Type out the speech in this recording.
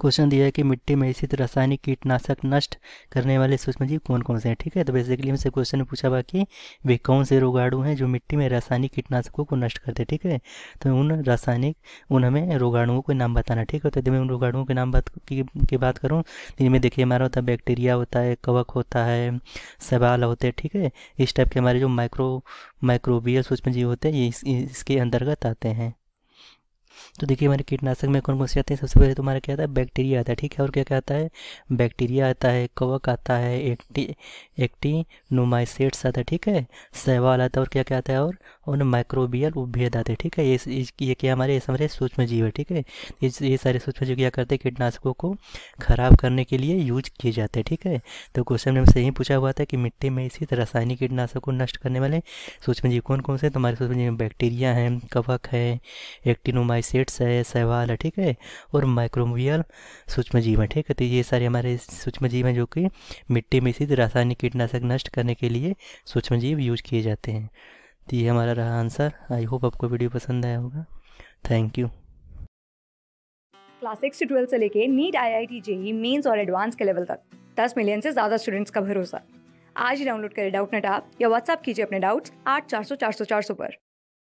question दिया है कि मिट्टी में स्थित रासायनिक कीटनाशक नष्ट करने वाले सूक्ष्मजीव कौन कौन से हैं ठीक है तो बेसिकली हमसे क्वेश्चन ने पूछा हुआ कि वे कौन से रोगाणु हैं जो मिट्टी में रासायनिक कीटनाशकों को नष्ट करते हैं ठीक है तो उन रासायनिक उन हमें रोगाणुओं के नाम बताना ठीक है तो यदि मैं उन रोगाणुओं के नाम बात की, की बात करूँ तो इनमें देखिए हमारा होता है बैक्टीरिया होता है कवक होता है सवाल होते हैं ठीक है इस टाइप के हमारे जो माइक्रो माइक्रोबियल सूक्ष्मजीव होते हैं ये इसके अंतर्गत आते हैं तो देखिए हमारे कीटनाशक में कौन कौन से आते हैं सबसे पहले तो हमारा क्या आता है बैक्टीरिया आता है ठीक है और क्या क्या आता है बैक्टीरिया आता है कवक आता है एक्टी एक्टी नोमाइसेट्स आता है ठीक है सहवाल आता है और क्या क्या आता है और और माइक्रोबियल उपभेद आते हैं ठीक है ये ये क्या हमारे हमारे सूक्ष्म जीव है ठीक है ये सारे सूक्ष्म जीव क्या करते हैं कीटनाशकों को खराब करने के लिए यूज किए जाते हैं ठीक है तो क्वेश्चन में यही पूछा हुआ था कि मिट्टी में स्थित रासायनिक कीटनाशक को नष्ट करने वाले सूक्ष्म जीव कौन कौन से तुम्हारे तो सूक्ष्म जीव बैक्टीरिया है कवक है एक्टिनोमाइस माइसेट्स है सहवाल है ठीक है और सूक्ष्म जीव है ठीक है तो ये सारे हमारे सूक्ष्म जीव हैं जो कि मिट्टी में स्थित रासायनिक कीटनाशक नष्ट करने के लिए सूक्ष्म जीव यूज किए जाते हैं तो ये हमारा रहा आंसर आई होप आपको वीडियो पसंद आया होगा थैंक यू क्लास सिक्स से ट्वेल्थ से लेके NEET I I T JEE mains और एडवांस के लेवल तक दस मिलियन से ज़्यादा स्टूडेंट्स का भरोसा आज ही डाउनलोड करें डाउट नेट आप या व्हाट्सअप कीजिए अपने डाउट्स आठ चार सौ चार सौ चार सौ पर